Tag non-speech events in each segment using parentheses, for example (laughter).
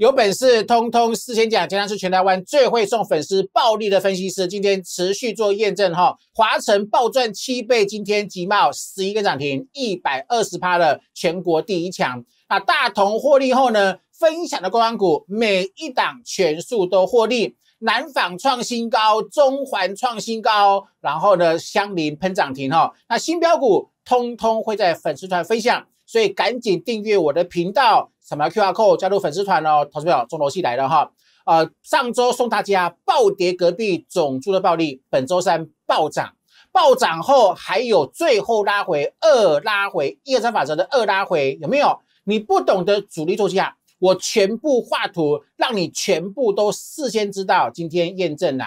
有本事，通通四千讲，今天是全台湾最会送粉丝暴利的分析师，今天持续做验证哈。华晨暴赚七倍，今天集贸十一个涨停，一百二十趴的全国第一强。那大同获利后呢？分享的公转股，每一档全数都获利。南纺创新高，中环创新高，然后呢，香林喷涨停哈。那新标股通通会在粉丝团分享。所以赶紧订阅我的频道，扫描 Q R code 加入粉丝团哦，投资朋友中头戏来了哈！呃，上周送大家暴跌隔壁种猪的暴利，本周三暴涨，暴涨后还有最后拉回二拉回一二三法则的二拉回有没有？你不懂得主力做价，我全部画图让你全部都事先知道。今天验证啊，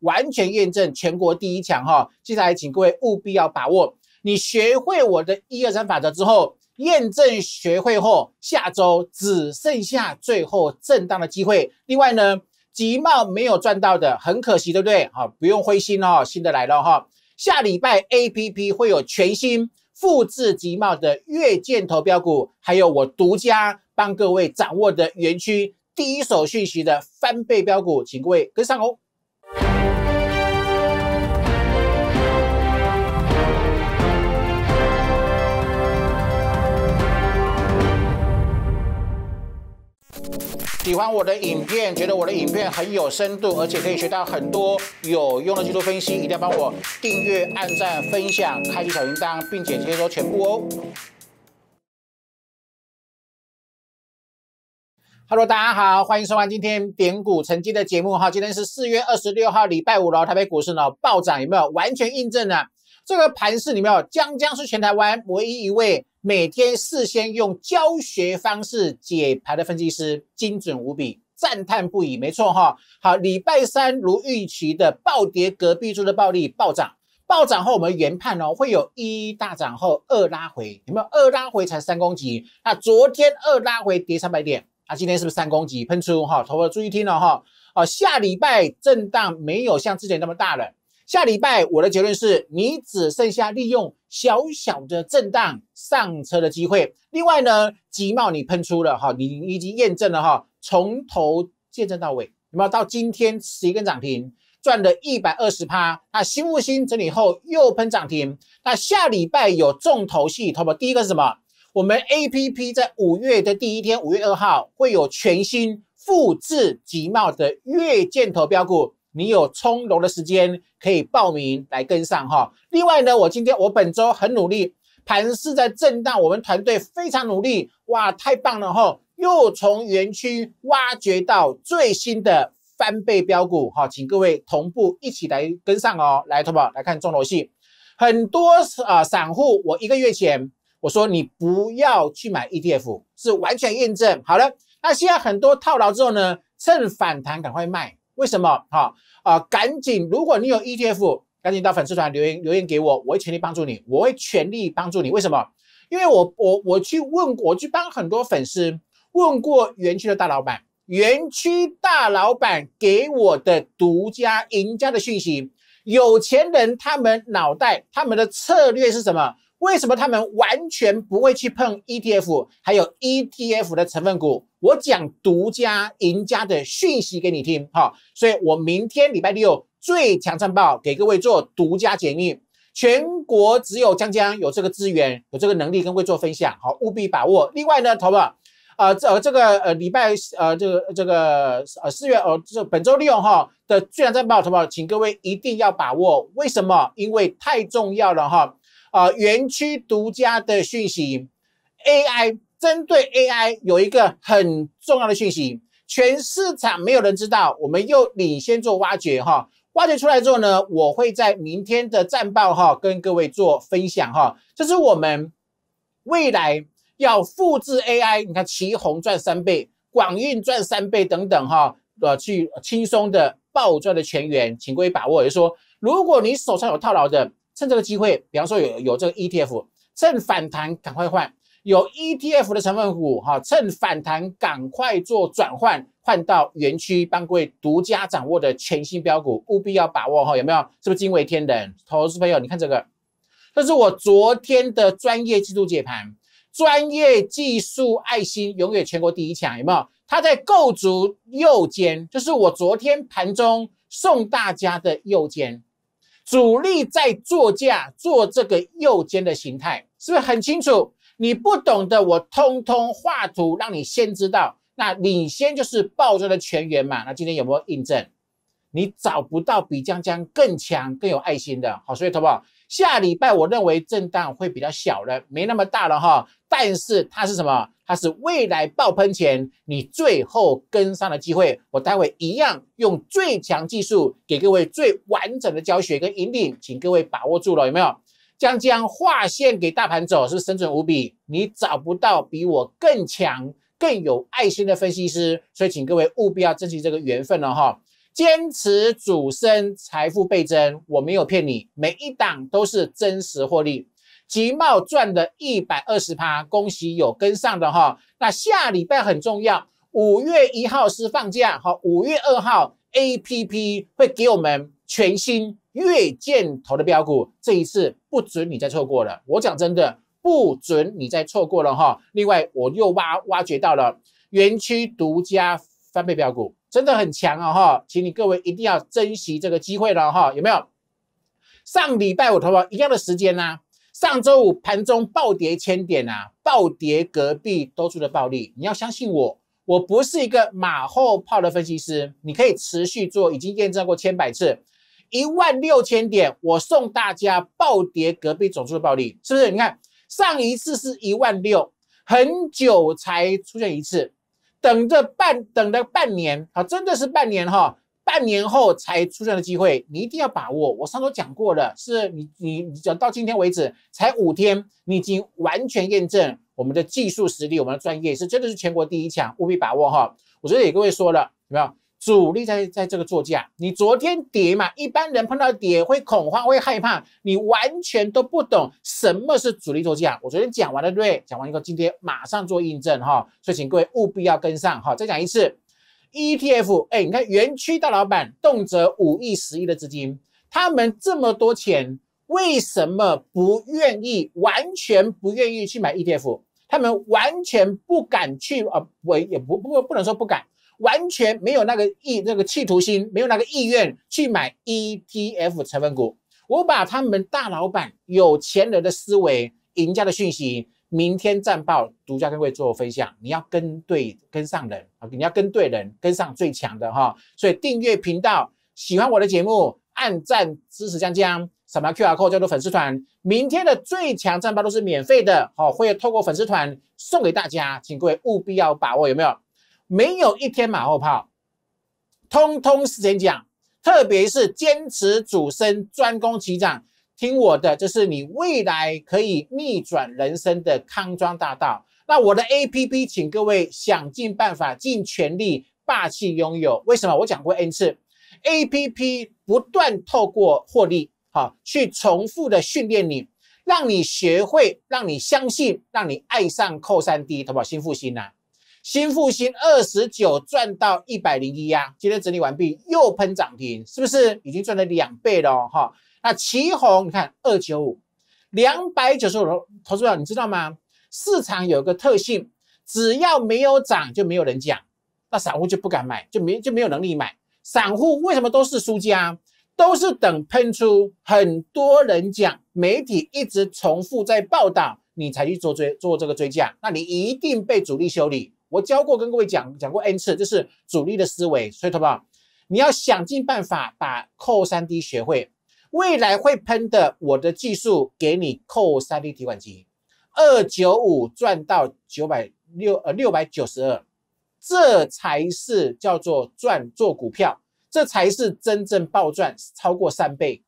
完全验证全国第一强哈！接下来请各位务必要把握，你学会我的一二三法则之后。验证学会后，下周只剩下最后震荡的机会。另外呢，集贸没有赚到的，很可惜，对不对？好，不用灰心哦，新的来了哈。下礼拜 A P P 会有全新复制集贸的月见投标股，还有我独家帮各位掌握的园区第一手讯息的翻倍标股，请各位跟上哦。喜欢我的影片，觉得我的影片很有深度，而且可以学到很多有用的技术分析，一定要帮我订阅、按赞、分享、开启小铃铛，并且接收全部哦。Hello，大家好，欢迎收看今天点股成绩的节目哈。今天是四月二十六号礼拜五了，台北股市呢暴涨，有没有完全印证呢？这个盘市，你们江江是全台湾唯一一位每天事先用教学方式解盘的分析师，精准无比，赞叹不已。没错哈，好，礼拜三如预期的暴跌，隔壁柱的暴力暴涨，暴涨后我们原判哦，会有一大涨后二拉回，有没有？二拉回才三公几？那昨天二拉回跌三百点，那今天是不是三公几喷出？哈，同学注意听哦，哈，啊，下礼拜震荡没有像之前那么大了。下礼拜我的结论是你只剩下利用小小的震荡上车的机会。另外呢，集贸你喷出了哈，你已经验证了哈，从头见证到有那么到今天，十一根涨停赚了一百二十趴。那新不新整理后又喷涨停。那下礼拜有重头戏，投不？第一个是什么？我们 APP 在五月的第一天，五月二号会有全新复制集贸的月箭头标股。你有充楼的时间，可以报名来跟上哈。另外呢，我今天我本周很努力，盘是在震荡，我们团队非常努力，哇，太棒了哈！又从园区挖掘到最新的翻倍标股哈，请各位同步一起来跟上哦。来，投宝来看中楼戏，很多啊散户，我一个月前我说你不要去买 ETF，是完全验证好了。那现在很多套牢之后呢，趁反弹赶快卖。为什么？哈啊，赶紧！如果你有 ETF，赶紧到粉丝团留言留言给我，我会全力帮助你。我会全力帮助你。为什么？因为我我我去问，我去帮很多粉丝问过园区的大老板，园区大老板给我的独家赢家的讯息，有钱人他们脑袋他们的策略是什么？为什么他们完全不会去碰 ETF，还有 ETF 的成分股？我讲独家赢家的讯息给你听，好，所以我明天礼拜六最强战报给各位做独家解密，全国只有江江有这个资源，有这个能力跟位做分享，好，务必把握。另外呢，什么？呃，这这个呃礼拜呃这个这个呃四月呃这本周六哈的最强战报，什么？请各位一定要把握。为什么？因为太重要了哈。啊，园区独家的讯息，AI 针对 AI 有一个很重要的讯息，全市场没有人知道，我们又领先做挖掘哈，挖掘出来之后呢，我会在明天的战报哈跟各位做分享哈，这是我们未来要复制 AI，你看旗宏赚三倍，广运赚三倍等等哈，呃，去轻松的爆赚的全员，请各位把握，就说如果你手上有套牢的。趁这个机会，比方说有有这个 ETF 趁反弹赶快换有 ETF 的成分股哈，趁反弹赶快做转换换到园区帮各位独家掌握的全新标股，务必要把握哈，有没有？是不是惊为天人？投资朋友，你看这个，这是我昨天的专业技术解盘，专业技术爱心永远全国第一强，有没有？他在构筑右肩，就是我昨天盘中送大家的右肩。主力在做价，做这个右肩的形态，是不是很清楚？你不懂的，我通通画图让你先知道。那领先就是爆赚的全员嘛？那今天有没有印证？你找不到比江江更强、更有爱心的，好，所以投保下礼拜我认为震荡会比较小了，没那么大了哈。但是它是什么？它是未来爆喷前你最后跟上的机会。我待会一样用最强技术给各位最完整的教学跟引领，请各位把握住了，有没有？将将划线给大盘走，是不是精准无比？你找不到比我更强、更有爱心的分析师，所以请各位务必要珍惜这个缘分了哈。坚持主升，财富倍增，我没有骗你，每一档都是真实获利。集贸赚的一百二十趴，恭喜有跟上的哈。那下礼拜很重要，五月一号是放假哈，五月二号 A P P 会给我们全新月箭头的标股，这一次不准你再错过了。我讲真的，不准你再错过了哈。另外，我又挖挖掘到了园区独家。翻倍标股真的很强哦哈，请你各位一定要珍惜这个机会了哈，有没有？上礼拜我同一样的时间呢，上周五盘中暴跌千点啊，暴跌隔壁多出的暴利，你要相信我，我不是一个马后炮的分析师，你可以持续做，已经验证过千百次，一万六千点，我送大家暴跌隔壁总出的暴利，是不是？你看上一次是一万六，很久才出现一次。等着半等了半年啊，真的是半年哈，半年后才出现的机会，你一定要把握。我上周讲过了，是你你讲到今天为止才五天，你已经完全验证我们的技术实力，我们的专业是真的是全国第一强，务必把握哈。我得也各位说了，有没有？主力在在这个座价，你昨天跌嘛？一般人碰到跌会恐慌，会害怕。你完全都不懂什么是主力座价。我昨天讲完了对？讲完以后，今天马上做印证哈。所以请各位务必要跟上哈。再讲一次，ETF。哎，你看园区大老板动辄五亿、十亿的资金，他们这么多钱，为什么不愿意？完全不愿意去买 ETF，他们完全不敢去啊！为也不不不能说不敢。完全没有那个意那个企图心，没有那个意愿去买 ETF 成分股。我把他们大老板、有钱人的思维、赢家的讯息、明天战报独家跟各位做分享。你要跟对跟上人啊，你要跟对人，跟上最强的哈。所以订阅频道，喜欢我的节目按赞支持江江，扫描 Q R code 加入粉丝团。明天的最强战报都是免费的，好，会透过粉丝团送给大家，请各位务必要把握，有没有？没有一天马后炮，通通事先讲，特别是坚持主升，专攻其长，听我的，这是你未来可以逆转人生的康庄大道。那我的 A P P，请各位想尽办法，尽全力霸气拥有。为什么？我讲过 N 次，A P P 不断透过获利，好去重复的训练你，让你学会，让你相信，让你爱上扣三 D 投保新复兴呐。新复兴二十九赚到一百零一呀！今天整理完毕又喷涨停，是不是已经赚了两倍了哈？那旗红，你看二九五两百九十五投资者，你知道吗？市场有个特性，只要没有涨就没有人讲，那散户就不敢买，就没就没有能力买。散户为什么都是输家？都是等喷出很多人讲，媒体一直重复在报道，你才去做追做这个追价，那你一定被主力修理。我教过跟各位讲讲过 n 次，这是主力的思维，所以好不你要想尽办法把扣三 D 学会，未来会喷的，我的技术给你扣三 D 提款机，二九五赚到九百六呃六百九十二，这才是叫做赚做股票，这才是真正暴赚超过三倍，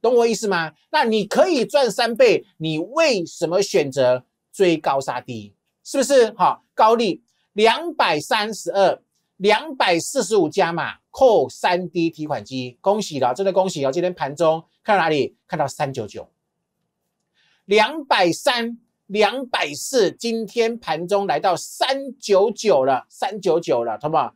懂我意思吗？那你可以赚三倍，你为什么选择追高杀低？是不是好高利？两百三十二，两百四十五加码，扣三 D 提款机，恭喜了，真的恭喜哦！今天盘中看到哪里？看到三九九，两百三，两百四，今天盘中来到三九九了，三九九了，好不好？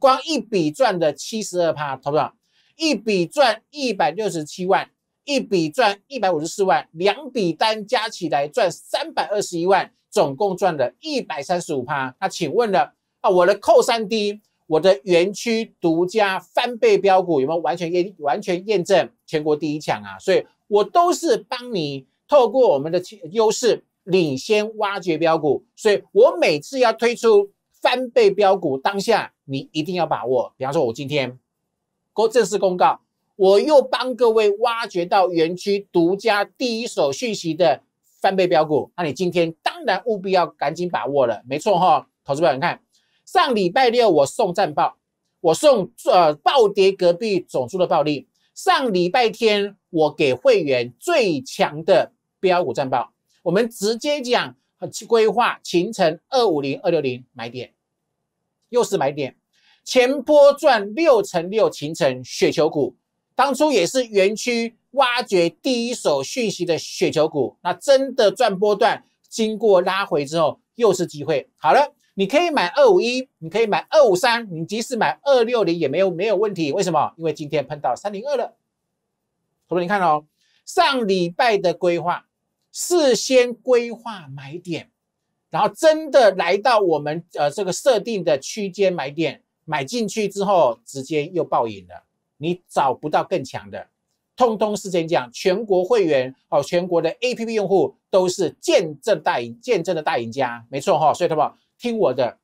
光一笔赚的七十二趴，好不好？一笔赚一百六十七万，一笔赚一百五十四万，两笔单加起来赚三百二十一万。总共赚了一百三十五趴，那请问了，啊，我的扣三 D，我的园区独家翻倍标股有没有完全验完全验证全国第一强啊？所以我都是帮你透过我们的优势领先挖掘标股，所以我每次要推出翻倍标股，当下你一定要把握。比方说，我今天公正式公告，我又帮各位挖掘到园区独家第一手讯息的。翻倍标股，那你今天当然务必要赶紧把握了，没错哈，投资朋友看，上礼拜六我送战报，我送呃暴跌隔壁总数的暴利，上礼拜天我给会员最强的标股战报，我们直接讲规划形成二五零二六零买点，又是买点前波赚六乘六形成雪球股，当初也是园区。挖掘第一手讯息的雪球股，那真的赚波段。经过拉回之后，又是机会。好了，你可以买二五一，你可以买二五三，你即使买二六零也没有没有问题。为什么？因为今天碰到三零二了。所以你看哦，上礼拜的规划，事先规划买点，然后真的来到我们呃这个设定的区间买点，买进去之后直接又爆赢了。你找不到更强的。通通是这样讲，全国会员哦，全国的 A P P 用户都是见证大赢，见证的大赢家，没错哈。所以他们听我的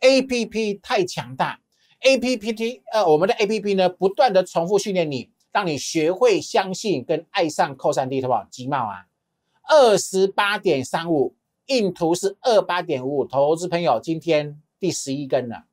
，A P P 太强大，A P P T 呃，我们的 A P P 呢，不断的重复训练你，让你学会相信跟爱上扣三 D。好不好？集贸啊，二十八点三五，印图是二八点五五，投资朋友今天第十一根了，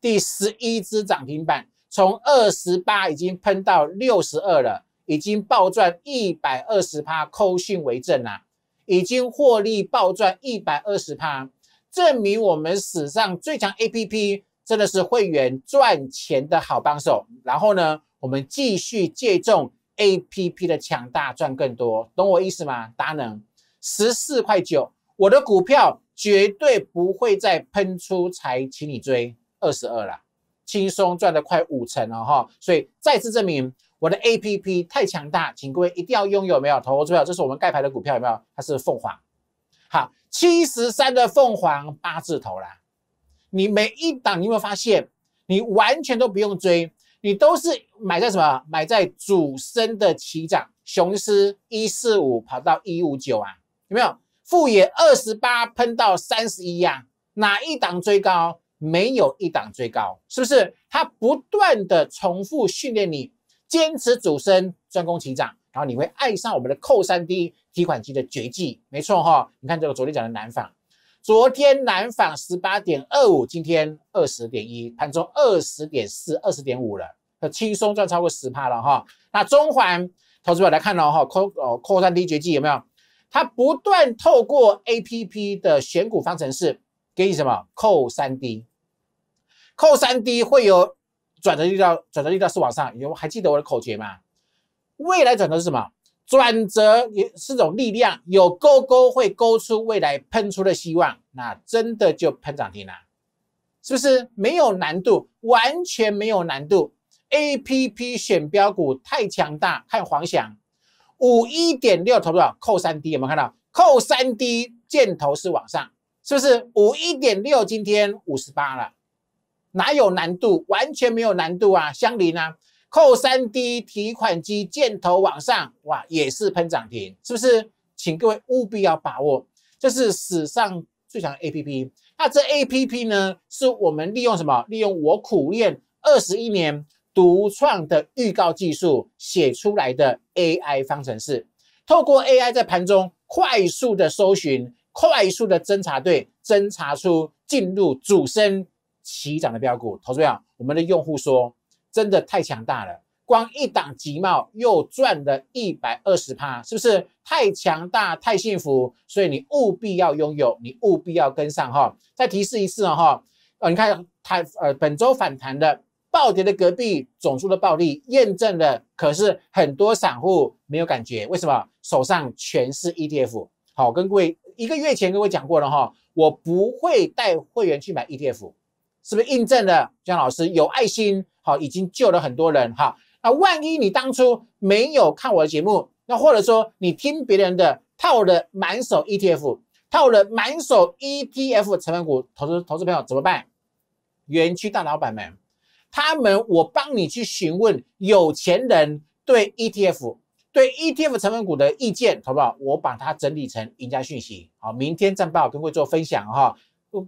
第十一只涨停板。从二十八已经喷到六十二了，已经暴赚一百二十趴，扣讯为证啊！已经获利暴赚一百二十趴，证明我们史上最强 A P P 真的是会员赚钱的好帮手。然后呢，我们继续借重 A P P 的强大赚更多，懂我意思吗？达能十四块九，我的股票绝对不会再喷出才，请你追二十二了。轻松赚了快五成了哈，所以再次证明我的 A P P 太强大，请各位一定要拥有。没有，投资股票，这是我们盖牌的股票，有没有？它是凤凰，好，七十三的凤凰八字头啦。你每一档，你有没有发现，你完全都不用追，你都是买在什么？买在主升的起涨，雄狮一四五跑到一五九啊，有没有？富野二十八喷到三十一呀，哪一档追高？没有一档追高，是不是？它不断的重复训练你，坚持主升，专攻起涨，然后你会爱上我们的扣三 D 提款机的绝技。没错哈，你看这个昨天讲的南纺，昨天南纺十八点二五，今天二十点一，盘中二十点四、二十点五了，轻松赚超过十帕了哈。那中环投资者来看喽哈，扣哦扣三 D 绝技有没有？它不断透过 A P P 的选股方程式给你什么扣三 D。扣三 D 会有转折力道，转折力道是往上。有还记得我的口诀吗？未来转折是什么？转折也是种力量，有勾勾会勾出未来喷出的希望。那真的就喷涨停了，是不是？没有难度，完全没有难度。A P P 选标股太强大，看黄翔五一点六投多少？扣三 D 有没有看到？扣三 D 箭头是往上，是不是？五一点六今天五十八了。哪有难度？完全没有难度啊！相邻啊，扣三 D 提款机箭头往上，哇，也是喷涨停，是不是？请各位务必要把握，这是史上最强 A P P。那这 A P P 呢，是我们利用什么？利用我苦练二十一年独创的预告技术写出来的 A I 方程式，透过 A I 在盘中快速的搜寻，快速的侦查队侦查出进入主升。齐涨的标股，投资表，我们的用户说，真的太强大了，光一档即贸又赚了一百二十趴，是不是？太强大，太幸福，所以你务必要拥有，你务必要跟上哈。再提示一次啊哈，呃，你看，它呃本周反弹的暴跌的隔壁，总数的暴利验证了，可是很多散户没有感觉，为什么？手上全是 ETF。好，跟各位一个月前跟各位讲过了哈，我不会带会员去买 ETF。是不是印证了江老师有爱心？好，已经救了很多人哈。那万一你当初没有看我的节目，那或者说你听别人的套了满手 ETF，套了满手 ETF 成分股投资，投资朋友怎么办？园区大老板们，他们我帮你去询问有钱人对 ETF、对 ETF 成分股的意见，好不好？我把它整理成赢家讯息，好，明天战报跟会做分享哈。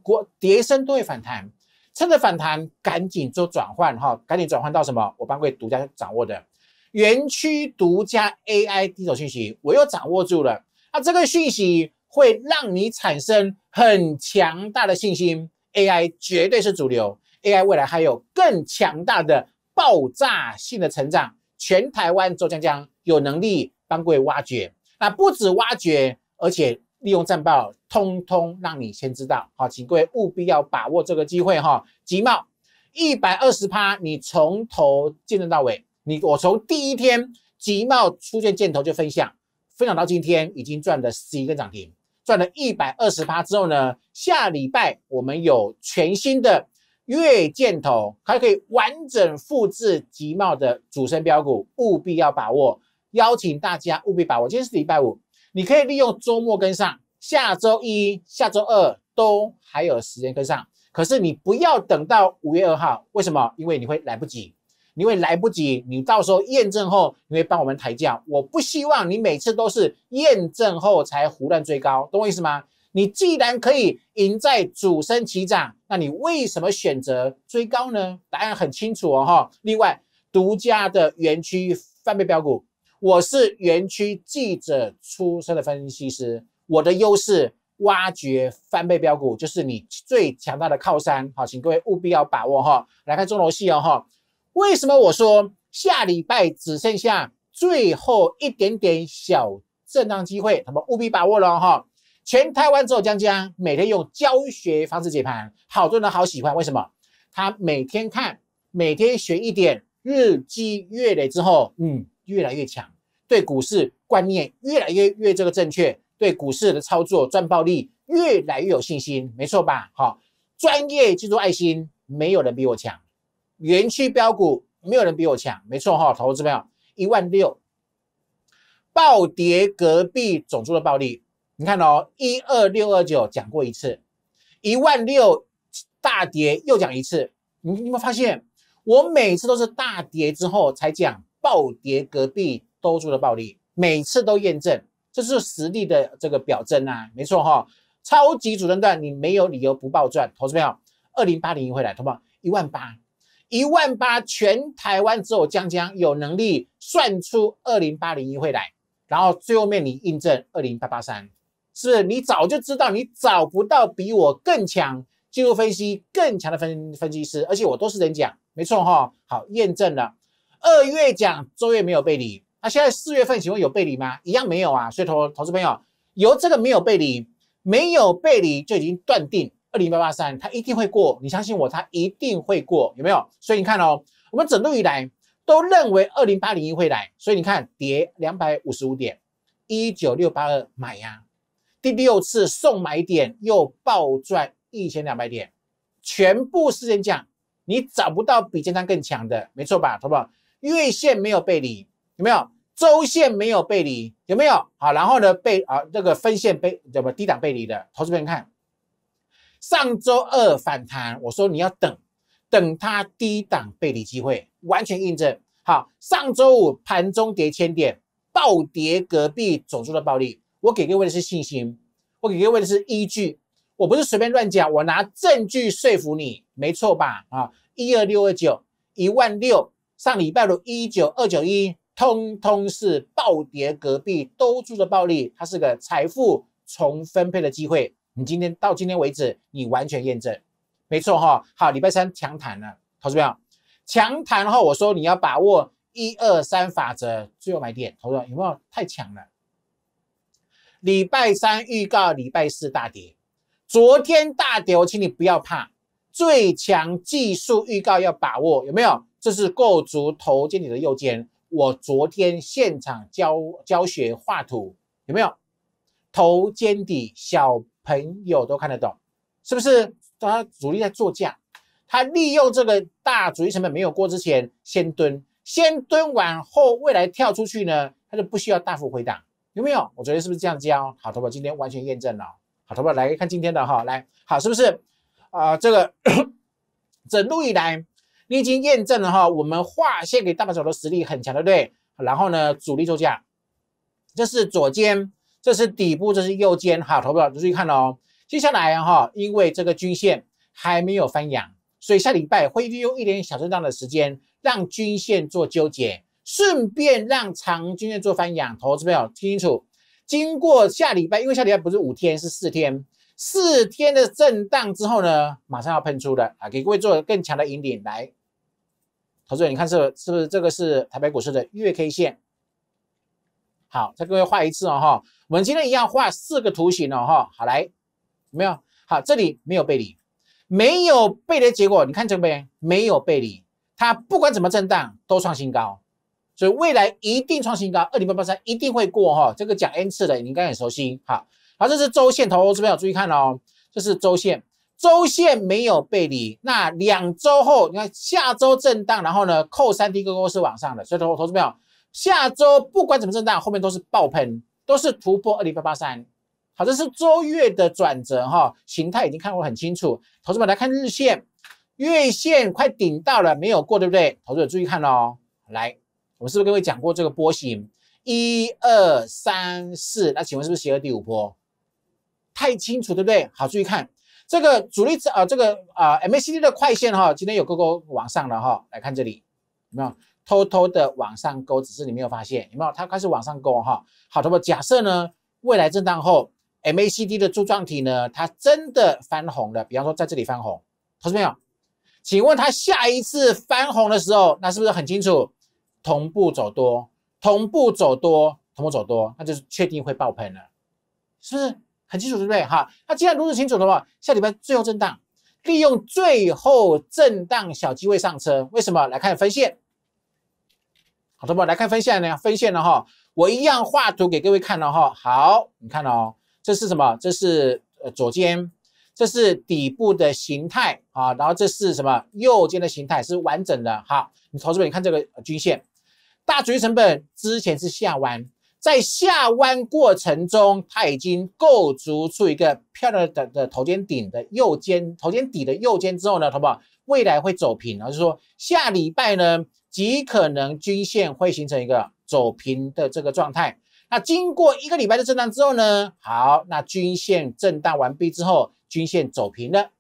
国跌升都会反弹。趁着反弹，赶紧做转换哈！赶紧转换到什么？我帮位独家掌握的园区独家 AI 低手讯息，我又掌握住了。那这个讯息会让你产生很强大的信心。AI 绝对是主流，AI 未来还有更强大的爆炸性的成长。全台湾周江江有能力帮位挖掘。那不止挖掘，而且。利用战报，通通让你先知道，好，请各位务必要把握这个机会哈。集贸一百二十趴，你从头见证到尾，你我从第一天集贸出现箭头就分享，分享到今天已经赚了十一个涨停，赚了一百二十趴之后呢，下礼拜我们有全新的月箭头，还可以完整复制集贸的主升标股，务必要把握，邀请大家务必把握。今天是礼拜五。你可以利用周末跟上，下周一下周二都还有时间跟上。可是你不要等到五月二号，为什么？因为你会来不及，你会来不及。你到时候验证后，你会帮我们抬价。我不希望你每次都是验证后才胡乱追高，懂我意思吗？你既然可以赢在主升起涨，那你为什么选择追高呢？答案很清楚哦哈。另外，独家的园区翻倍标股。我是园区记者出身的分析师，我的优势挖掘翻倍标股，就是你最强大的靠山。好，请各位务必要把握哈。来看中楼戏哦哈。为什么我说下礼拜只剩下最后一点点小震荡机会？他们务必把握了哈。全台湾只有江江每天用教学方式解盘，好多人都好喜欢。为什么？他每天看，每天学一点，日积月累之后，嗯，越来越强。对股市观念越来越越这个正确，对股市的操作赚暴利越来越有信心，没错吧？好，专业就住爱心，没有人比我强，园区标股没有人比我强，没错哈。投资朋友一万六，暴跌隔壁总赚的暴利，你看哦，一二六二九讲过一次，一万六大跌又讲一次，你有没有发现我每次都是大跌之后才讲暴跌隔壁？收住的暴力，每次都验证，这是实力的这个表征啊，没错哈。超级主升段，你没有理由不暴赚，投资票二零八零一会来，投吗？一万八，一万八，全台湾只有江江有能力算出二零八零一会来，然后最后面你印证二零八八三，是不是？你早就知道，你找不到比我更强技术分析更强的分分析师，而且我都是人讲，没错哈。好，验证了，二月讲，周月没有背离。那现在四月份请问有背离吗？一样没有啊，所以投投资朋友有这个没有背离，没有背离就已经断定二零八八三它一定会过，你相信我，它一定会过，有没有？所以你看哦，我们整路以来都认为二零八零一会来，所以你看跌两百五十五点一九六八二买呀，第六次送买点又暴赚一千两百点，全部是人降，你找不到比这张更强的，没错吧？好不好？月线没有背离。有没有周线没有背离？有没有好？然后呢？背啊，这个分线背怎么低档背离的？投资朋友看，上周二反弹，我说你要等，等它低档背离机会，完全印证。好，上周五盘中跌千点，暴跌，隔壁走出的暴利。我给各位的是信心，我给各位的是依据，我不是随便乱讲，我拿证据说服你，没错吧？啊，一二六二九，一万六，上礼拜的，一九二九一。通通是暴跌，隔壁都住着暴利，它是个财富重分配的机会。你今天到今天为止，你完全验证，没错哈。好，礼拜三强谈了，投资没强谈后我说你要把握一二三法则，最后买点。投资有没有？太强了。礼拜三预告礼拜四大跌，昨天大跌，我请你不要怕，最强技术预告要把握有没有？这是构筑头肩顶的右肩。我昨天现场教教学画图，有没有头肩底小朋友都看得懂，是不是？他主力在做价，他利用这个大主力成本没有过之前，先蹲，先蹲完后未来跳出去呢，他就不需要大幅回档，有没有？我昨天是不是这样教？好，头部今天完全验证了，好，头部来看今天的哈，来好，是不是？啊，这个 (coughs) 整路以来。你已经验证了哈，我们划线给大白手的实力很强，对不对？然后呢，主力做价，这是左肩，这是底部，这是右肩，哈，投票者注意看哦。接下来哈，因为这个均线还没有翻阳，所以下礼拜会利用一点小震荡的时间，让均线做纠结，顺便让长均线做翻阳。投资友听清楚，经过下礼拜，因为下礼拜不是五天，是四天，四天的震荡之后呢，马上要喷出了啊，给各位做更强的引领来。投资，你看这是不是这个是台北股市的月 K 线？好，再各位画一次哦哈。我们今天一样画四个图形哦哈。好来，没有？好，这里没有背离，没有背离。结果你看这边没有背离，它不管怎么震荡都创新高，所以未来一定创新高，二零八八三一定会过哈。这个讲 N 次的，你应该很熟悉。好，好，这是周线，投这边有注意看哦，这是周线。周线没有背离，那两周后，你看下周震荡，然后呢，扣三低勾勾是往上的，所以投投资者没下周不管怎么震荡，后面都是爆喷，都是突破二零八八三。好，这是周月的转折哈，形态已经看过很清楚，投资们来看日线、月线快顶到了没有过，对不对？投资者注意看喽，来，我们是不是各位讲过这个波形？一二三四，那请问是不是斜了第五波？太清楚，对不对？好，注意看。这个主力啊，这个啊，MACD 的快线哈，今天有勾勾往上了哈，来看这里有没有偷偷的往上勾，只是你没有发现，有没有？它开始往上勾哈，好，那么假设呢，未来震荡后，MACD 的柱状体呢，它真的翻红了，比方说在这里翻红，投资朋友，请问它下一次翻红的时候，那是不是很清楚？同步走多，同步走多，同步走多，那就是确定会爆喷了，是不是？很清楚，对不对？哈，那既然如此清楚的话，下礼拜最后震荡，利用最后震荡小机会上车。为什么？来看分线，好的，不？来看分线呢？分线呢？哈，我一样画图给各位看了哈。好，你看哦，这是什么？这是呃左肩，这是底部的形态啊。然后这是什么？右肩的形态是完整的哈。你投资者，你看这个均线，大主力成本之前是下弯。在下弯过程中，它已经构筑出一个漂亮的的头肩顶的右肩头肩底的右肩之后呢，好不好？未来会走平，也就是说，下礼拜呢，极可能均线会形成一个走平的这个状态。那经过一个礼拜的震荡之后呢，好，那均线震荡完毕之后，均线走平了，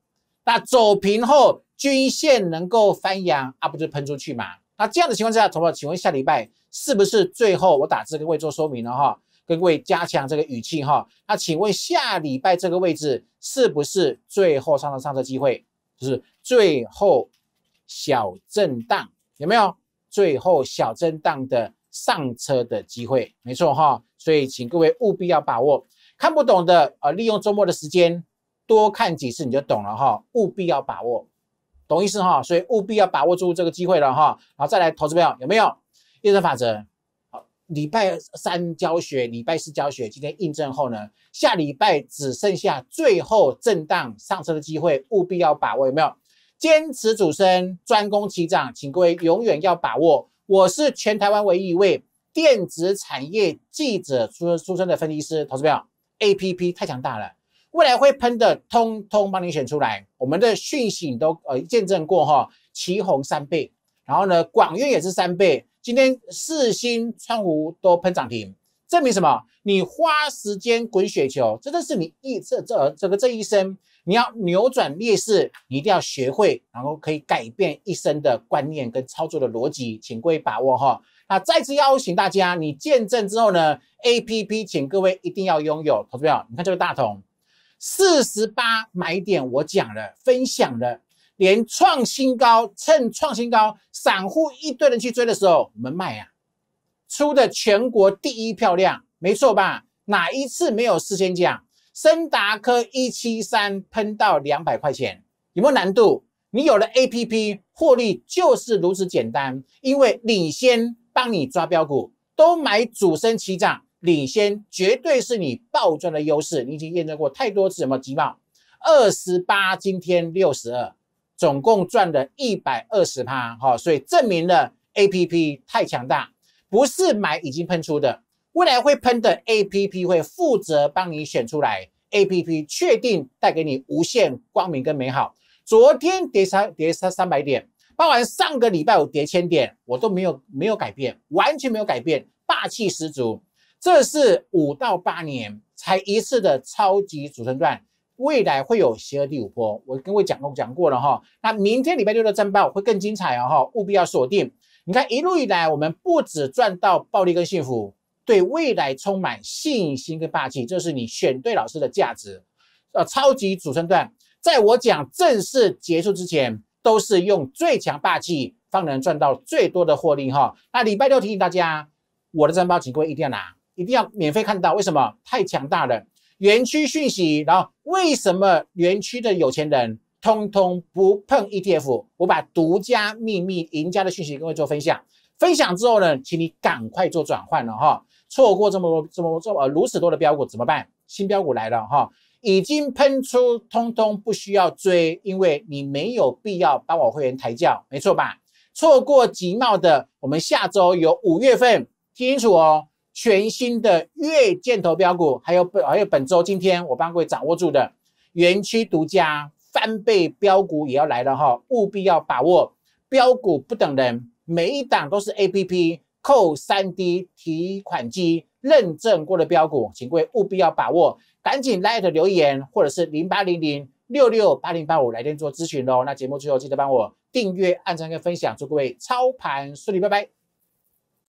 那走平后，均线能够翻扬啊，不就喷出去嘛？那这样的情况下，投保，请问下礼拜？是不是最后我打字跟各位做说明了哈？跟各位加强这个语气哈。那请问下礼拜这个位置是不是最后上的上车机会？就是最后小震荡有没有？最后小震荡的上车的机会，没错哈。所以请各位务必要把握，看不懂的呃，利用周末的时间多看几次你就懂了哈。务必要把握，懂意思哈？所以务必要把握住这个机会了哈。然后再来投资票有没有？健身法则，好，礼拜三教学，礼拜四教学，今天印证后呢，下礼拜只剩下最后震荡上车的机会，务必要把握，有没有？坚持主升，专攻奇涨，请各位永远要把握。我是全台湾唯一一位电子产业记者出出身的分析师，投资票 A P P 太强大了，未来会喷的通通帮你选出来。我们的讯息都呃见证过哈，奇红三倍，然后呢，广运也是三倍。今天四星、川湖都喷涨停，证明什么？你花时间滚雪球，真的是你一这这这个这一生，你要扭转劣势，你一定要学会，然后可以改变一生的观念跟操作的逻辑，请各位把握哈。那再次邀请大家，你见证之后呢？A P P，请各位一定要拥有。投资票，你看这个大同四十八买点，我讲了，分享了。连创新高，趁创新高，散户一堆人去追的时候，我们卖啊，出的全国第一漂亮，没错吧？哪一次没有四千讲？森达科一七三喷到两百块钱，有没有难度？你有了 A P P，获利就是如此简单，因为领先帮你抓标股，都买主升起涨，领先绝对是你暴赚的优势。你已经验证过太多次，有没有？急报二十八，今天六十二。总共赚了一百二十趴，哈，所以证明了 A P P 太强大，不是买已经喷出的，未来会喷的 A P P 会负责帮你选出来，A P P 确定带给你无限光明跟美好。昨天跌三跌三三百点，包含上个礼拜五跌千点，我都没有没有改变，完全没有改变，霸气十足。这是五到八年才一次的超级主升段。未来会有邪恶第五波，我跟各位讲都讲过了哈。那明天礼拜六的战报会更精彩哦哈，务必要锁定。你看一路以来，我们不止赚到暴利跟幸福，对未来充满信心跟霸气，这是你选对老师的价值。呃，超级主升段，在我讲正式结束之前，都是用最强霸气方能赚到最多的获利哈。那礼拜六提醒大家，我的战报请各位一定要拿，一定要免费看到，为什么？太强大了。园区讯息，然后为什么园区的有钱人通通不碰 ETF？我把独家秘密赢家的讯息跟各位做分享，分享之后呢，请你赶快做转换了哈。错过这么多、这么这呃如此多的标股怎么办？新标股来了哈，已经喷出，通通不需要追，因为你没有必要帮我会员抬轿，没错吧？错过集贸的，我们下周有五月份，听清楚哦。全新的月箭头标股，还有本还有本周今天我帮各位掌握住的园区独家翻倍标股也要来了哈，务必要把握标股不等人，每一档都是 A P P 扣三 D 提款机认证过的标股，请各位务必要把握，赶紧来留言或者是零八零零六六八零八五来电做咨询喽。那节目最后记得帮我订阅、按赞跟分享，祝各位操盘顺利，拜拜。